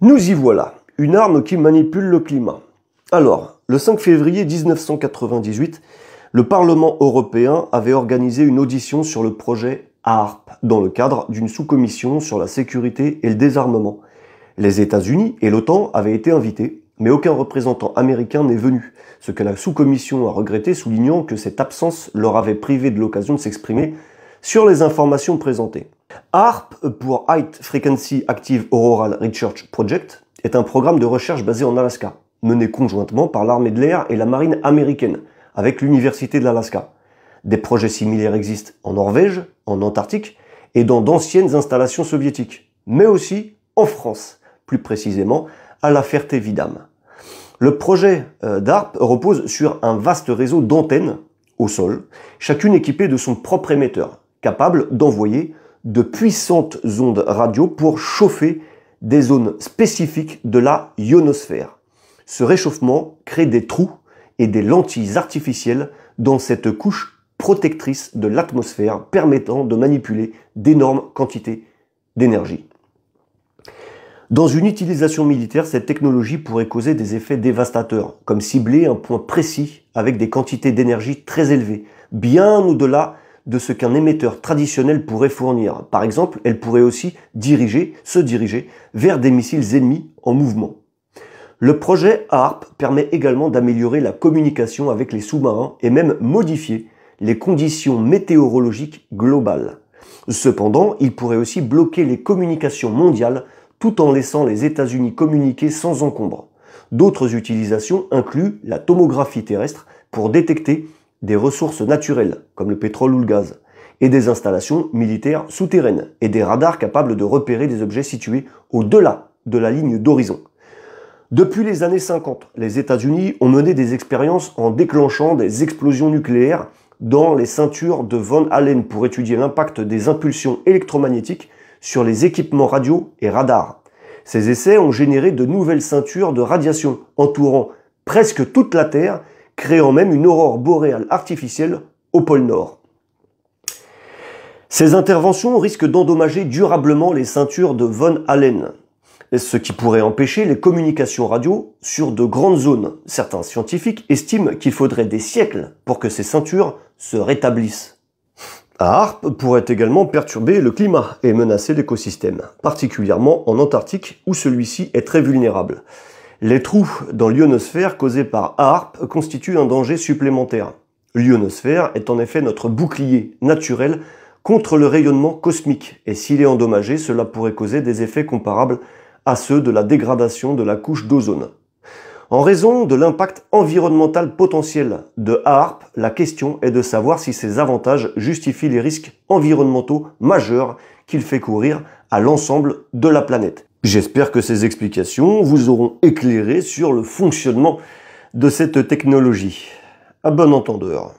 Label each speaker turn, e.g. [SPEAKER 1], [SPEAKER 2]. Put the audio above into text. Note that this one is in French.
[SPEAKER 1] Nous y voilà, une arme qui manipule le climat. Alors, le 5 février 1998, le Parlement européen avait organisé une audition sur le projet ARP dans le cadre d'une sous-commission sur la sécurité et le désarmement. Les États-Unis et l'OTAN avaient été invités, mais aucun représentant américain n'est venu, ce que la sous-commission a regretté soulignant que cette absence leur avait privé de l'occasion de s'exprimer sur les informations présentées. ARP pour High Frequency Active Auroral Research Project est un programme de recherche basé en Alaska, mené conjointement par l'armée de l'air et la marine américaine, avec l'Université de l'Alaska. Des projets similaires existent en Norvège, en Antarctique et dans d'anciennes installations soviétiques, mais aussi en France, plus précisément à la Ferté-Vidame. Le projet euh, d'ARP repose sur un vaste réseau d'antennes au sol, chacune équipée de son propre émetteur, capable d'envoyer de puissantes ondes radio pour chauffer des zones spécifiques de la ionosphère. Ce réchauffement crée des trous et des lentilles artificielles dans cette couche protectrice de l'atmosphère permettant de manipuler d'énormes quantités d'énergie. Dans une utilisation militaire, cette technologie pourrait causer des effets dévastateurs, comme cibler un point précis avec des quantités d'énergie très élevées, bien au-delà de ce qu'un émetteur traditionnel pourrait fournir. Par exemple, elle pourrait aussi diriger, se diriger vers des missiles ennemis en mouvement. Le projet ARP permet également d'améliorer la communication avec les sous-marins et même modifier les conditions météorologiques globales. Cependant, il pourrait aussi bloquer les communications mondiales tout en laissant les États-Unis communiquer sans encombre. D'autres utilisations incluent la tomographie terrestre pour détecter des ressources naturelles, comme le pétrole ou le gaz, et des installations militaires souterraines, et des radars capables de repérer des objets situés au-delà de la ligne d'horizon. Depuis les années 50, les États-Unis ont mené des expériences en déclenchant des explosions nucléaires dans les ceintures de von Allen pour étudier l'impact des impulsions électromagnétiques sur les équipements radio et radars. Ces essais ont généré de nouvelles ceintures de radiation entourant presque toute la Terre créant même une aurore boréale artificielle au pôle Nord. Ces interventions risquent d'endommager durablement les ceintures de Von Allen, ce qui pourrait empêcher les communications radio sur de grandes zones. Certains scientifiques estiment qu'il faudrait des siècles pour que ces ceintures se rétablissent. A pourrait également perturber le climat et menacer l'écosystème, particulièrement en Antarctique où celui-ci est très vulnérable. Les trous dans l'ionosphère causés par ARP constituent un danger supplémentaire. L'ionosphère est en effet notre bouclier naturel contre le rayonnement cosmique, et s'il est endommagé, cela pourrait causer des effets comparables à ceux de la dégradation de la couche d'ozone. En raison de l'impact environnemental potentiel de ARP, la question est de savoir si ces avantages justifient les risques environnementaux majeurs qu'il fait courir à l'ensemble de la planète. J'espère que ces explications vous auront éclairé sur le fonctionnement de cette technologie. À bon entendeur.